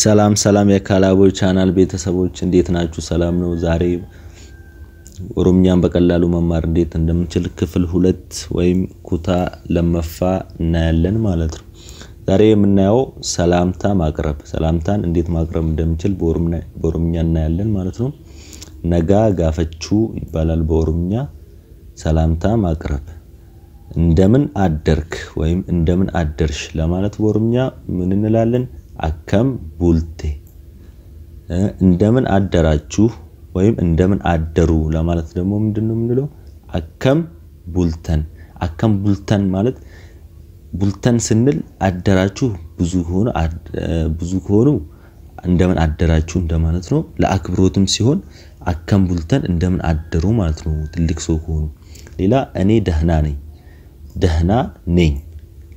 ሰላም ሰላም የካላቦ ቻናል ቤተሰቦች እንዴት ናችሁ? ሰላም ነው። ዛሬ ኦሮምኛን በቀላሉ መማር እንዴት እንደምንችል ክፍል ሁለት ወይም ኩታ ለመፋ እናያለን ማለት ነው። ዛሬ የምናየው ሰላምታ ማቅረብ፣ ሰላምታን እንዴት ማቅረብ እንደምንችል በኦሮምኛ እናያለን ማለት ነው። ነጋ ጋፈቹ ይባላል በኦሮምኛ ሰላምታ ማቅረብ። እንደምን አደርክ ወይም እንደምን አደርሽ ለማለት በኦሮምኛ ምን እንላለን? አከም ቡልቴ እንደምን አደራችሁ ወይም እንደምን አደሩ ለማለት ደግሞ ምንድን ነው የምንለው? አከም ቡልተን። አከም ቡልተን ማለት ቡልተን ስንል አደራችሁ ብዙ ከሆኑ ብዙ ከሆኑ እንደምን አደራችሁ እንደማለት ነው። ለአክብሮትም ሲሆን አከም ቡልተን እንደምን አደሩ ማለት ነው፣ ትልቅ ሰው ከሆኑ። ሌላ እኔ ደህና ነኝ፣ ደህና ነኝ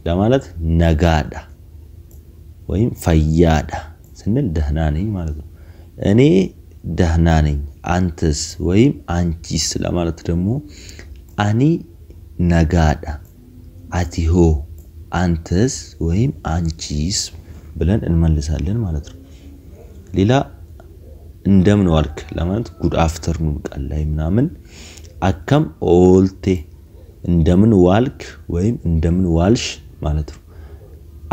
ለማለት ነጋዳ ወይም ፈያዳ ስንል ደህና ነኝ ማለት ነው። እኔ ደህና ነኝ፣ አንተስ ወይም አንቺስ ለማለት ደግሞ አኒ ነጋዳ፣ አቲሆ አንተስ ወይም አንቺስ ብለን እንመልሳለን ማለት ነው። ሌላ እንደምን ዋልክ ለማለት ጉድ አፍተርኑን ቃል ላይ ምናምን አከም ኦልቴ እንደምን ዋልክ ወይም እንደምን ዋልሽ ማለት ነው።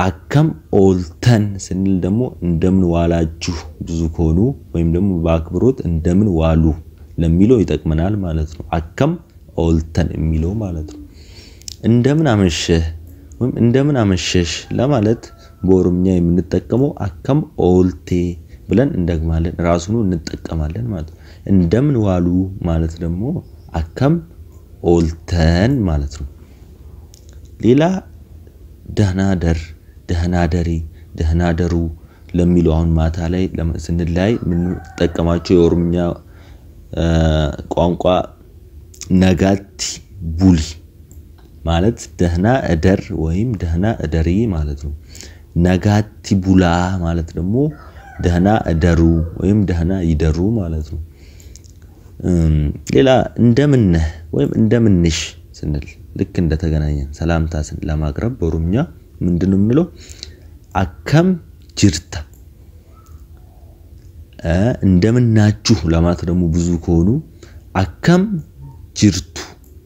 አከም ኦልተን ስንል ደግሞ እንደምን ዋላችሁ ብዙ ከሆኑ ወይም ደግሞ በአክብሮት እንደምን ዋሉ ለሚለው ይጠቅመናል ማለት ነው። አከም ኦልተን የሚለው ማለት ነው። እንደምን አመሸህ ወይም እንደምን አመሸሽ ለማለት በኦሮምኛ የምንጠቀመው አከም ኦልቴ ብለን እንደግማለን፣ ራሱኑ እንጠቀማለን ማለት ነው። እንደምን ዋሉ ማለት ደግሞ አከም ኦልተን ማለት ነው። ሌላ ደህና ደር ደህናደሪ ደህናደሩ ደህና ለሚለው አሁን ማታ ላይ ስንለያይ የምንጠቀማቸው የኦሮምኛ ቋንቋ ነጋቲ ቡሊ ማለት ደህና እደር ወይም ደህና እደሪ ማለት ነው። ነጋቲ ቡላ ማለት ደግሞ ደህና እደሩ ወይም ደህና ይደሩ ማለት ነው። ሌላ እንደምነህ ወይም እንደምንሽ ስንል ልክ እንደተገናኘን ሰላምታ ለማቅረብ በኦሮምኛ ምንድን ነው የምንለው? አከም ጅርታ እንደምናችሁ ለማለት ደግሞ ብዙ ከሆኑ አከም ጅርቱ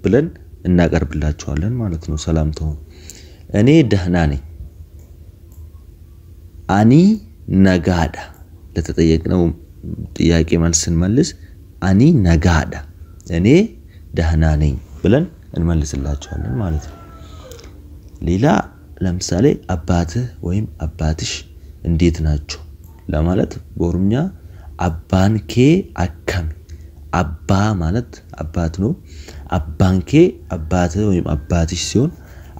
ብለን እናቀርብላቸዋለን ማለት ነው። ሰላምታውን እኔ ደህና ነኝ። አኒ ነጋዳ ለተጠየቅነው ጥያቄ መልስ ስንመልስ አኒ ነጋዳ እኔ ደህና ነኝ ብለን እንመልስላቸዋለን ማለት ነው። ሌላ ለምሳሌ አባትህ ወይም አባትሽ እንዴት ናቸው ለማለት በኦሮምኛ አባንኬ አካሚ አባ ማለት አባት ነው። አባንኬ አባት ወይም አባትሽ ሲሆን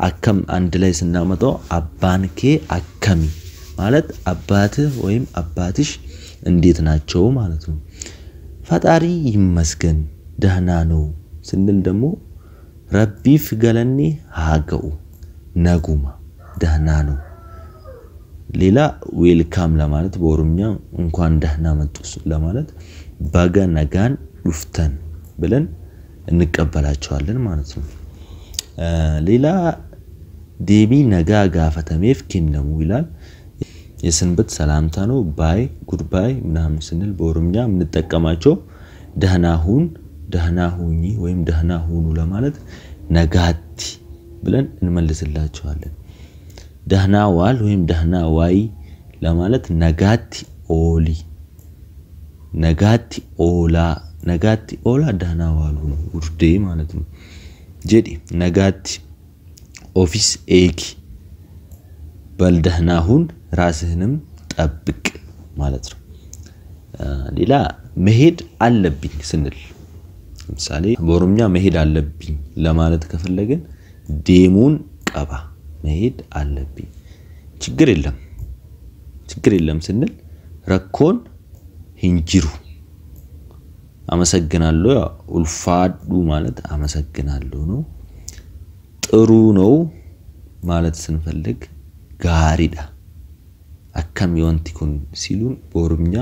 አከም አንድ ላይ ስናመጣው አባንኬ አከሚ ማለት አባት ወይም አባትሽ እንዴት ናቸው ማለት ነው። ፈጣሪ ይመስገን ደህና ነው ስንል ደግሞ ረቢፍ ገለኒ ሀገው ነጉማ ደህና ነው። ሌላ ዌልካም ለማለት በኦሮምኛ እንኳን ደህና መጡ ለማለት ባጋ ነጋን ዱፍተን ብለን እንቀበላቸዋለን ማለት ነው። ሌላ ዴቢ ነጋ ጋፈተሜፍ ኬነሙ ይላል። የስንብት ሰላምታ ነው። ባይ ጉድባይ ምናምን ስንል በኦሮምኛ የምንጠቀማቸው ደህና ሁን፣ ደህና ሁኚ ወይም ደህና ሁኑ ለማለት ነጋቲ ብለን እንመልስላቸዋለን። ደህና ዋል ወይም ደህና ዋይ ለማለት ነጋቲ ኦሊ፣ ነጋቲ ኦላ፣ ነጋቲ ኦላ ደህና ዋሉ ነው። ውርዴ ማለት ነው። ጀዲ ነጋቲ ኦፊስ ኤኪ በል ደህና ሁን ራስህንም ጠብቅ ማለት ነው። ሌላ መሄድ አለብኝ ስንል ለምሳሌ በኦሮምኛ መሄድ አለብኝ ለማለት ከፈለግን ዴሙን ቀባ መሄድ አለብኝ። ችግር የለም ችግር የለም ስንል ረኮን ሂንጅሩ አመሰግናለሁ። ኡልፋዱ ማለት አመሰግናለሁ ነው። ጥሩ ነው ማለት ስንፈልግ ጋሪዳ አካም የወንቲኩን ሲሉን በኦሮምኛ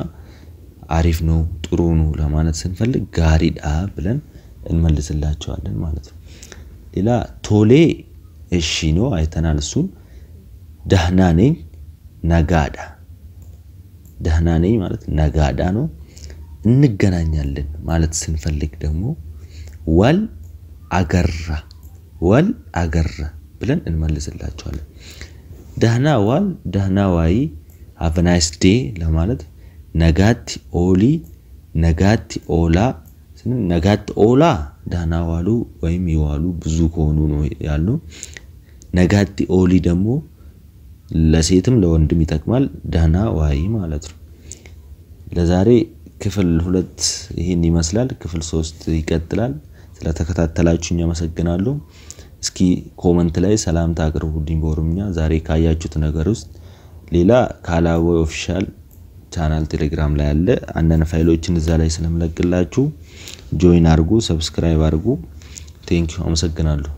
አሪፍ ነው ጥሩ ነው ለማለት ስንፈልግ ጋሪዳ ብለን እንመልስላቸዋለን ማለት ነው። ሌላ ቶሌ እሺ ነው አይተናል። እሱን ደህና ነኝ ነጋዳ፣ ደህና ነኝ ማለት ነጋዳ ነው። እንገናኛለን ማለት ስንፈልግ ደግሞ ወል አገራ፣ ወል አገራ ብለን እንመልስላቸዋለን። ደህና ዋል፣ ደህና ዋይ፣ ሃቭ ናይስ ዴ ለማለት ነጋት ኦሊ፣ ነጋቲ ኦላ፣ ነጋት ኦላ ነጋት ኦላ ደህና ዋሉ ወይም ይዋሉ ብዙ ከሆኑ ነው ያሉ። ነጋቲ ኦሊ ደግሞ ለሴትም ለወንድም ይጠቅማል። ደህና ዋይ ማለት ነው። ለዛሬ ክፍል ሁለት ይህን ይመስላል። ክፍል ሶስት ይቀጥላል። ስለተከታተላችሁኝ አመሰግናለሁ። እስኪ ኮመንት ላይ ሰላምታ አቅርቡልኝ በኦሮምኛ ዛሬ ካያችሁት ነገር ውስጥ ሌላ ከአላቦይ ኦፊሻል ቻናል ቴሌግራም ላይ አለ። አንዳንድ ፋይሎችን እዛ ላይ ስለምለቅላችሁ ጆይን አድርጉ፣ ሰብስክራይብ አድርጉ። ቴንኪዩ፣ አመሰግናለሁ።